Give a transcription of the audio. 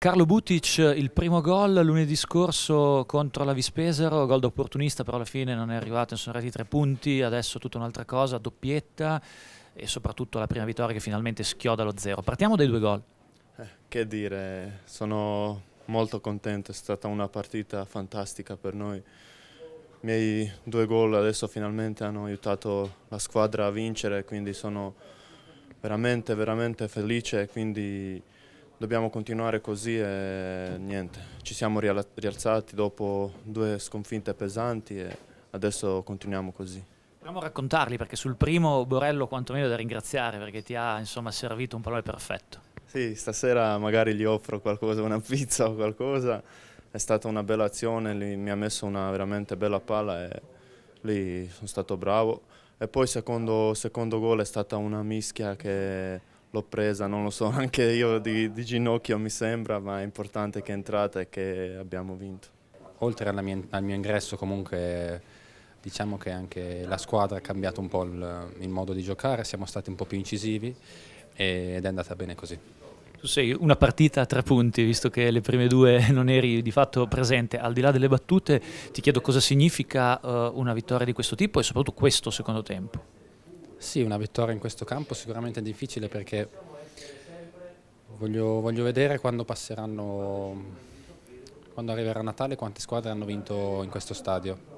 Carlo Butic, il primo gol lunedì scorso contro la Vispesero, gol d'opportunista però alla fine non è arrivato, sono arrivati tre punti, adesso tutta un'altra cosa, doppietta e soprattutto la prima vittoria che finalmente schioda lo zero. Partiamo dai due gol. Eh, che dire, sono molto contento, è stata una partita fantastica per noi. I miei due gol adesso finalmente hanno aiutato la squadra a vincere, quindi sono veramente, veramente felice, quindi dobbiamo continuare così e niente, ci siamo rialzati dopo due sconfitte pesanti e adesso continuiamo così. Proviamo a raccontarli perché sul primo Borello quantomeno da ringraziare perché ti ha insomma servito un pallone perfetto. Sì, stasera magari gli offro qualcosa, una pizza o qualcosa, è stata una bella azione, lui mi ha messo una veramente bella palla e lì sono stato bravo. E poi secondo, secondo gol è stata una mischia che l'ho presa, non lo so, anche io di, di, ginocchio mi sembra, ma è importante che è entrata e che abbiamo vinto. Oltre mia, al mio ingresso comunque diciamo che anche la squadra ha cambiato un po' il, il modo di giocare, siamo stati un po' più incisivi ed è andata bene così. Tu sei una partita a tre punti, visto che le prime due non eri di fatto presente. Al di là delle battute, ti chiedo cosa significa eh, una vittoria di questo tipo e soprattutto questo secondo tempo. Sì, una vittoria in questo campo sicuramente è difficile perché voglio, voglio vedere quando passeranno, quando arriverà Natale quante squadre hanno vinto in questo stadio.